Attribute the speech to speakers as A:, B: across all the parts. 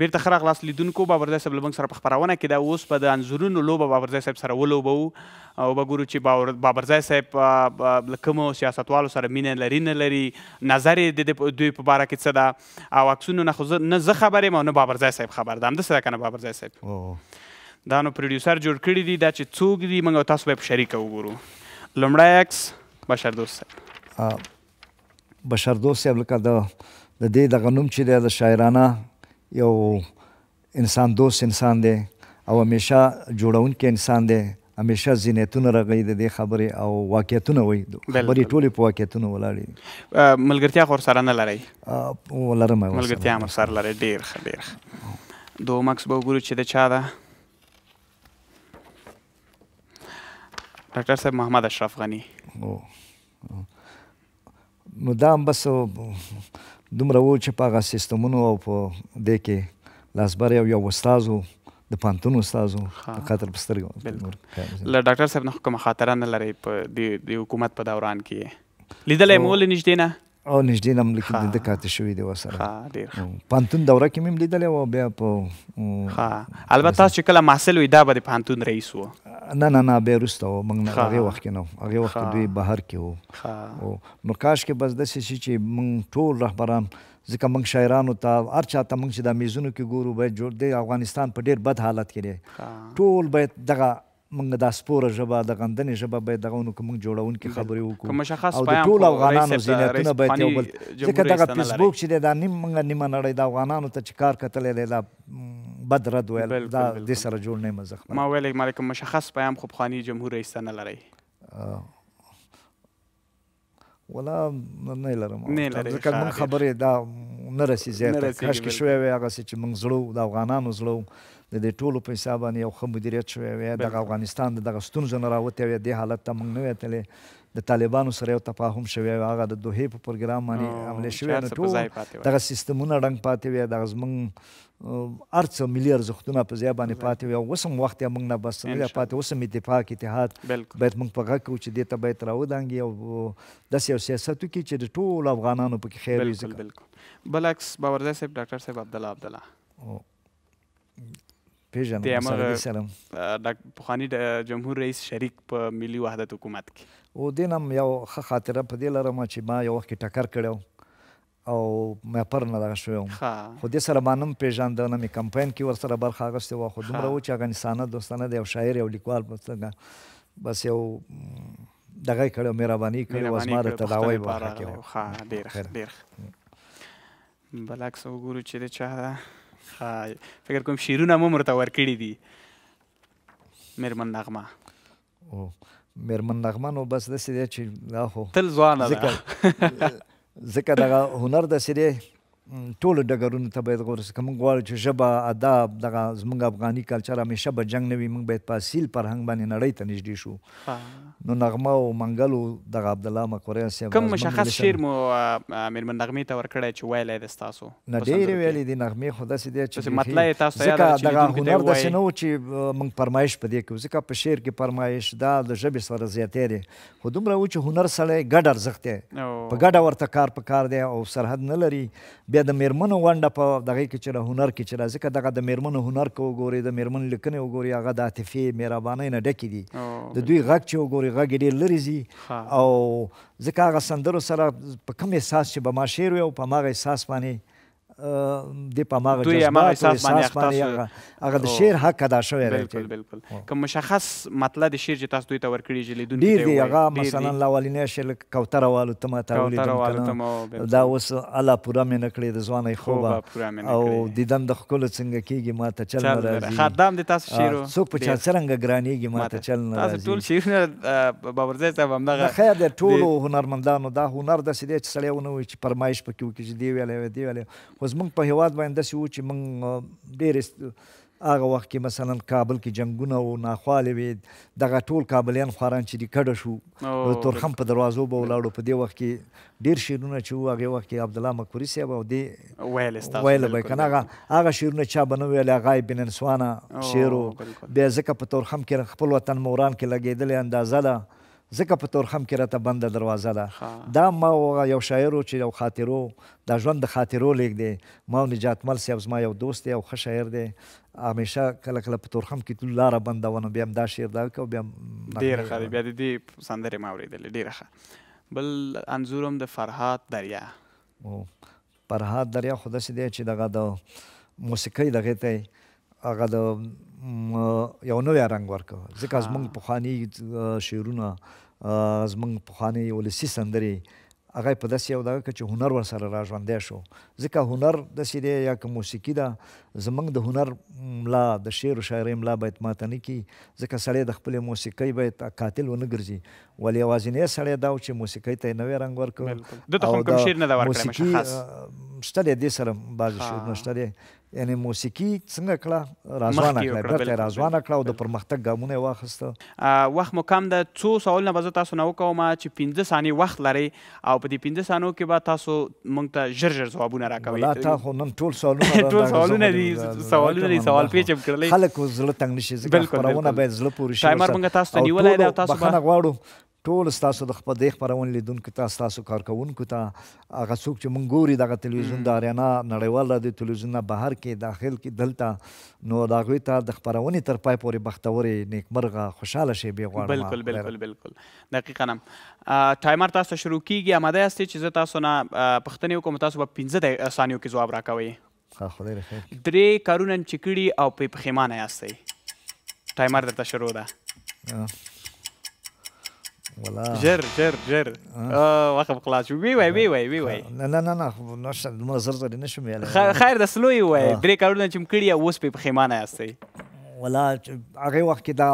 A: بیرته خره خلاص لیدونکو باورځای صاحب لمنګ سره په خبرونه کې دا اوس په د انزورونو لوبه باورځای صاحب سره ولوبو او بګورو چې باور باورځای صاحب لکمو سیاستوالو سره مینه لري نه لري نظر د دوی په اړه کې څه ده او عکسونه نه خو نه زه خبرې مو نه باورځای صاحب خبر ده هم د سره کنه باورځای صاحب دا نو پروډوسر جوړ کړی دی دا چې څوک دی موږ تاسو به شریک وګورو لمړی عکس بشر دوست
B: صاحب بشر دوست صاحب لکه د د دې دغه نوم چې د شاعرانه یو انسان دوست انسان دی او همیشه جوړونکي انسان دی همیشه زینتونه راغلي د دې خبرې او واقعیتونه وي خبرې ټولې په واقعیتونو ولاړې دي
A: ملګرتیا خو ورسره نه لرئ ولرم ملګرتیا هم ورسره لرئ ډېر ښه ډېر ښه دو مکس به وګورو چې د چا ده ډاکټر صاحب محمد اشرف غني
B: نو دا هم بس دومره و چې په هغه سیستمونو او په دې کې لاسبر یو یو استاد د پانتون استاد په خاطر بستر بالکل
A: ل ډاکټر صاحب نه کوم خاطره نه لري په د حکومت په دوران کې لیدلې مول نشته نه
B: او نږدې نه ملک د دکاته شوې
A: دی وسره ډیر
B: پانتون دوره کې مې لیدلې او بیا په
A: البته چې کله ماسل وې دا به د پانتون رئیس وو
B: نه نه نه به رسته او موږ هغه وخت کې نو هغه وخت دوی بهر کې وو او نو کاش کې بس د سې چې موږ ټول رهبران ځکه موږ شاعرانو ته هر چا ته موږ چې د میزونو کې ګورو باید جوړ دی افغانستان په ډیر بد حالت کې دی ټول باید دغه موږ د سپوره ژبه د غندنې ژبه باید دغه نو کوم جوړونکو خبرې وکړو او د ټول افغانانو زینتونه باید یو بل ځکه دغه فیسبوک چې دا نیم موږ نیمه نړۍ د افغانانو ته چې کار کتلې دی بد رد ویل دا دې سره جوړ نه مزه
A: ما ویل مالک مشخص پیام خو بخاني جمهور رئیس نه لري
B: ولا نه لرم نه لرم ځکه من خبرې دا نه رسي زیاته کاش کې شوی وي هغه چې موږ زړو د افغانانو زړو د دې ټولو په حساب باندې یو ښه مدیریت شوی وي د افغانستان دغه ستونزه نه راوتې وي دې حالت ته موږ نه وتلې د طالبانو سره یو تفاهم شوی او هغه د دوه په پروګرام باندې عمل شوی نو ټول دغه سیستمونه رنګ پاتې وي دغه زمنګ ارڅ ملي ارزښتونه په ځای باندې پاتې وي او وسم وخت موږ نه بس نه پاتې وسم اتفاق اتحاد باید موږ په غوږ کې چې دې ته باید راودانګي او د سیاست کې چې د ټول افغانانو پکې خیر وي بالکل
A: بالکل بلعکس باورځای صاحب ډاکټر صاحب عبدالله عبدالله
B: پیژنم
A: پخوانی د جمهور رئیس شریک په ملي وحدت حکومت کې
B: او دین هم یو ښه خاطره په دې لرم چې ما یو وخت کې ټکر کړی او مې پر نه دغه شوی وم خو دې سره ما نوم پېژانده نه مې کمپاین کې ورسره برخه اخیستې وه خو دومره و چې هغه انسانه دوستانه دی یو شاعر یو لیکوال څنګه بس یو دغه یې کړی مهرباني کړې وه زما د تداوۍ برخه کې وه
A: ډېر ښه بل عکس وګورو چې د چا فکر کوم شیرونه مو مرته ورکړي دي میرمن نغمه او
B: میرمن نغمه نو بس داسې دی چې دا خو تل ځوانه ده ځکه دغه هنر داسې دی ټول ډګرونو ته باید غوړس کوم غواړو چې ژبه ادب دغه زمونږ افغاني کلچر همیشه به جنگ نوي موږ باید په اصیل فرهنګ باندې نړۍ ته نږدې شو نو نغمه او منګلو دغه عبد الله مقری صاحب کوم مشخص شعر
A: مو میرمن نغمه ته ورکړی چې ویلې د تاسو نه ډېر
B: ویلې دي نغمه خو داسې دی چې مطلب تاسو یاد چې دغه هنر داسې نه و چې موږ فرمایش پدې کې ځکه په شعر کې فرمایش دا د ژبې سره زیاتې دي خو دومره و چې هنر سره ګډ ارزښت دی په ګډ ورته کار په کار دی او سرحد نه لري بیا بیا د میرمنو غونډه په دغه کې چې هنر کې چې ځکه دغه د میرمنو هنر کو وګوري د میرمن لیکنې وګوري هغه د عاطفي مهربانۍ نه ډکې دي د دوی غږ چې وګوري غږ ډېر لرې ځي او ځکه هغه سندرو سره په کوم احساس چې به ما شعر وي او په هماغه احساس باندې د په ماغه جذبات او احساس باندې هغه د شعر حق ادا شوی دی بالکل
A: بالکل کوم مشخص مطلب د شعر چې تاسو دوی ته ورکړي چې لیدونکو ډیر دی هغه مثلا
B: لاولینې شعر کوتره والو ته ما ته ولیدم دا اوس الا پورا مې نکړي د ځوانې خوبه او دیدن د خپل څنګه کیږي ما ته چل نه راځي خدام د تاسو شعر څوک په چا څنګه ګرانیږي ما ته چل نه راځي تاسو ټول
A: شعرونه باورځي صاحب همدغه خیر د ټولو
B: هنرمندانو دا هنر د سړي چې سړی ونه وي چې پرمایش پکې وکړي چې دی ویلې دی ویلې خو زمونږ په هیواد باندې داسې و چې موږ ډېر هغه وخت کې مثلا کابل کې جنگونه او ناخوالې وې دغه ټول کابلیان خواران چې دي کډه شو تورخم په دروازو به ولاړو په دې وخت کې ډېر شعرونه چې وو هغې وخت کې عبدالله مکوري صاحب او
A: دې ویل به که نه هغه
B: هغه شعرونه چا به نه ویل هغه یې بننسوانه شعر و بیا ځکه په تورخم کې خپل وطن موران کې لګېدلې اندازه ده ځکه په تورخم کې راته بنده دروازه ده دا ما یو شاعر چې یو خاطرو د ژوند د خاطرو لیک دی ما نجات مل صاحب زما یو دوست دی او ښه شاعر دی همیشه کله کله په تورخم کې ټول لاره بنده ونه بیا هم دا شعر دا کو بیا ډیر ښه
A: بیا د دې سندرې ما اورېدلې ډیر ښه بل انزورم د فرهاد دریا
B: او فرهاد دریا خو داسې دی چې دغه د موسیقۍ دغه ته هغه د یو نوې رنگ ورکوه ځکه زمونږ پخوانی شعرونه زمونږ پخوانی ولسی سندرې هغه په داسې یو دغه چې هنر ورسره را ژوندې شو ځکه هنر داسې دی یا که موسیقي ده زمونږ د هنر ملا د شعر او شاعرۍ ملا باید ماته نه کي ځکه سړی د خپلې موسیقۍ باید قاتل ونه ګرځي ولې یوازینی سړی دا و چې موسیقۍ ته یې نوی رنګ ورکړ موسیقي شته دې سره بعض شعرونه شته یعنی موسیقي څنګه کړه رازوانه کړه بیرته رازوانه کړه او د پرمختګ ګامونه یې واخیسته
A: وخت مو کم ده څو سوالونه به زه تاسو نه وکوم چې پنځه ثانیې وخت لرئ او په دې پنځه ثانیو کې به تاسو موږ ته ژر ژر ځوابونه راکوئ لا تا
B: خو نن ټول سوالونه ټول سوالونه دي سوالونه دي سوال
A: پیچ هم کړلې
B: خلک زړه تنګ نشي ځکه خبرونه باید زړه پورې شي ټایمر موږ تاسو ته نیولای دی او تاسو به غواړو ټول تاسو د خپل د خبرون لیدونکو تاسو تاسو کارکونکو ته هغه څوک چې مونږ ګوري دغه تلویزیون د اریانا نړیواله د تلویزیون نه بهر کې داخل کې دلته نو دا غوي ته د خبرونې تر پای پورې بختورې نیکمرغه خوشاله شي به غواړم بالکل بالکل
A: بالکل دقیقا ټایمر تاسو شروع کیږي آماده یاست چې زه تاسو نه پښتنې کوم تاسو په 15 ثانیو کې جواب راکوي خدای خیر درې کارونه چې کړي او په پښیمانه یاستئ ټایمر درته شروع ده voilà. Ger, ger, ger. واخه خلاص وی وی وی وی وی وی نه نه
B: نه نه نو څه دومره زر
A: زر نه شم یاله خیر د سلوې وای درې کارونه چې مکړی اوس په پخیمانه یاستي ولا
B: هغه وخت کې دا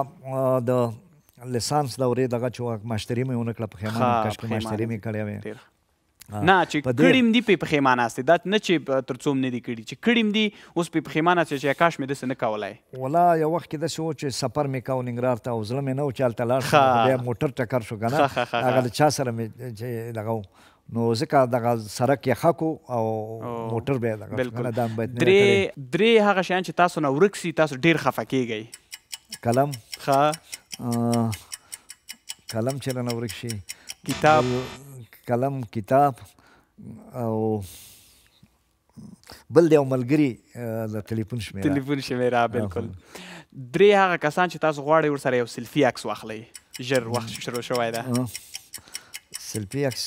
B: د لسانس دورې دغه چې ماشټری مې ونکړه په خیمه کښ کې ماشټری مې کړی و نه چې کړیم
A: دی په پخېمانه استي دا نه چې ترڅوم نه دی کړی چې کړیم دی اوس په پخېمانه چې کاش مې دسه نه کولای
B: ولا یو وخت کې د شو چې سفر مې کاو ننګرهار ته او زړه مې نه و چالت لاړ بیا موټر ټکر شو کنه هغه چا سره مې چې دغه نو ځکه دغه سرک یې خاکو او موټر به دغه دام باید درې
A: درې هغه شیان چې تاسو نه ورکسي تاسو ډیر خفه کیږئ کلم ښه
B: کلم چې نه ورکشي کتاب کلم کتاب او بل دی ملګری د ټلیفون شمیره ټلیفون شمیره بالکل
A: درې هغه کسان چې تاسو غواړئ ورسره یو سیلفي عکس واخلئ ژر وخت شروع شوی ده
B: سیلفي عکس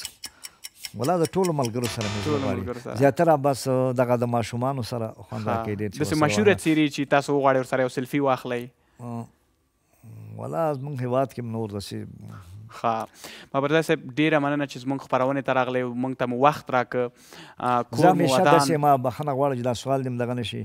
B: ولا د ټولو ملګرو سره مې زیاتره بس دغه د ماشومان سره خوند راکې دي بس مشهور
A: سری چې تاسو غواړئ ورسره یو سیلفي واخلئ ولا
B: زمونږ هیواد کې نور
A: داسې ښه مبارزه صاحب ډیره مننه چې زموږ خپرونې ته راغلی موږ ته مو وخت راکړ کور مو ودان
B: ما بخنه غواړم چې دا سوال دې دغه نشي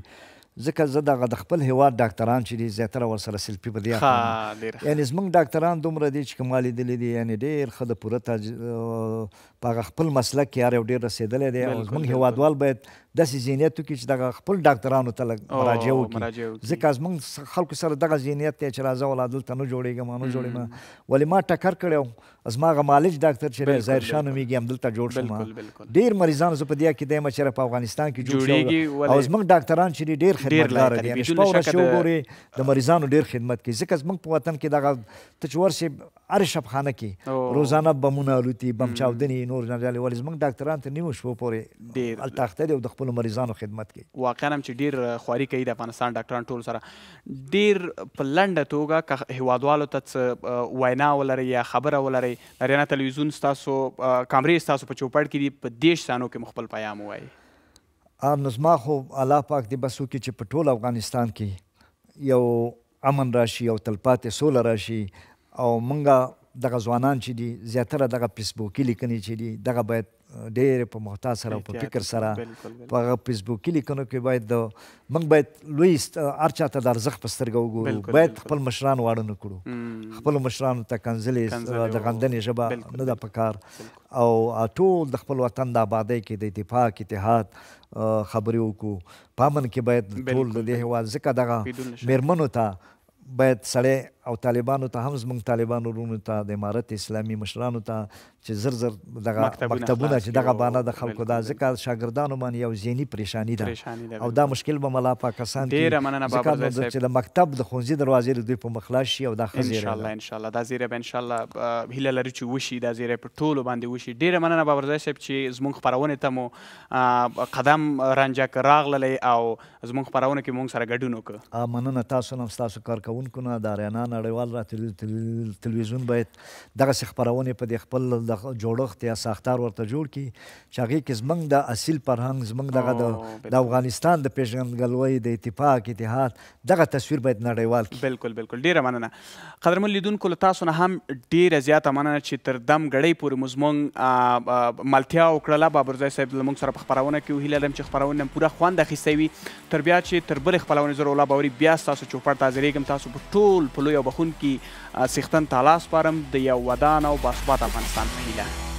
B: ځکه زه دغه د خپل هیواد ډاکټران چې دي زیاتره ورسره سلفي په دی یعنی زموږ ډاکټران دومره دي چې کومه لیدلې دي یعنی ډېر ښه د پوره تاج په خپل مسلک کې هر یو ډېر رسېدلی دی او زموږ هیوادوال باید د سې ذهنیت کې چې د خپل ډاکټرانو ته مراجعه وکړي ځکه زموږ خلکو سره دغه ذهنیت ته چې راځه ولادل ته نه جوړیږي ما نه جوړیم ولی ما ټکر کړو زما غ مالج ډاکټر چې ظاهر شاه نومېږي هم دلته جوړ شوم ډیر مریضان زه په دې کې دیم چې په افغانستان کې جوړ شو او زموږ ډاکټران چې ډیر خدمتګار دي یعنی شپه ورځ شو ګوري د مریضانو ډیر خدمت کوي ځکه زموږ په وطن کې دغه ته چې ورشي هر شپخانه کې روزانه بمونه الوتي بم چاودنې نور نه ډالې ولی زموږ ډاکټران ته نیمه شپه پورې التاخته دي او د خپل خپل مریضانو خدمت کوي
A: واقعا هم چې ډیر خواري کوي د افغانستان ډاکټران ټول سره ډیر په لنډه توګه که هوادوالو ته وینا ولري یا خبره ولري نارینه تلویزیون ستاسو کامرې ستاسو په چوپړ کې دي په دیش سانو کې مخبل پیام وایي
B: ام نظما خو الله پاک دې بس وکړي چې په ټول افغانستان کې یو امن راشي او تلپاتې سوله راشي او مونږه دغه ځوانان چې دي زیاتره دغه فیسبوکي لیکنې چې دي دغه باید ډېر په محتاط سره په فکر سره په هغه فیسبوکي لیکنو کې باید د موږ باید لوی هر چا ته د ارزښت په سترګه وګورو باید خپل مشران واړه نه کړو خپل مشرانو ته کنځلې د غندنې ژبه نه ده پکار او ټول د خپل وطن د آبادۍ کې د اتفاق اتحاد خبرې وکړو پامن کې باید ټول د دې هیواد ځکه دغه میرمنو ته باید سړی او طالبانو ته هم زمونږ طالبانو ورونو ته د امارت اسلامي مشرانو ته چې زر زر دغه مکتبونه چې دغه بانه د خلکو دا ځکه شاګردانو باندې یو ذهني پریشانی ده او دا مشکل به ملا پاکستان کې ځکه چې د مکتب د ښوونځي دروازې د دوی په مخ خلاص شي او دا ښه زیری ان شاء الله
A: ان شاء الله دا زیری به ان شاء الله هیله لري چې وشي دا زیری په ټولو باندې وشي ډیره مننه بابرزای صاحب چې زمونږ خبرونه ته مو قدم رنجک راغللی او زمونږ خبرونه کې مونږ سره ګډون وکړه
B: مننه تاسو نو تاسو کارکونکو نه داریانان نړیوال را تلویزیون باید دغه خبرونه په د خپل د جوړښت یا ساختار ورته جوړ کړي چې هغه کې زمنګ د اصیل فرهنګ زمنګ دغه د افغانستان د پیژندګلوۍ د اتفاق اتحاد دغه تصویر باید نړیوال
A: کړي بالکل بالکل ډیره مننه قدرمن لیدونکو له تاسو نه هم ډیره زیاته مننه چې تر دم غړې پورې مزمون ملتیا وکړله بابرزای صاحب لمونږ سره په خبرونه کې هیله لرم چې خبرونه پوره خوند اخیستې وي تر بیا چې تر بل خپلونه زر الله باوري بیا تاسو چوپړ تازه ریګم تاسو په ټول په لوی بخون کې سیختن تالاس پارم د یو ودان او باثبات افغانستان په هیله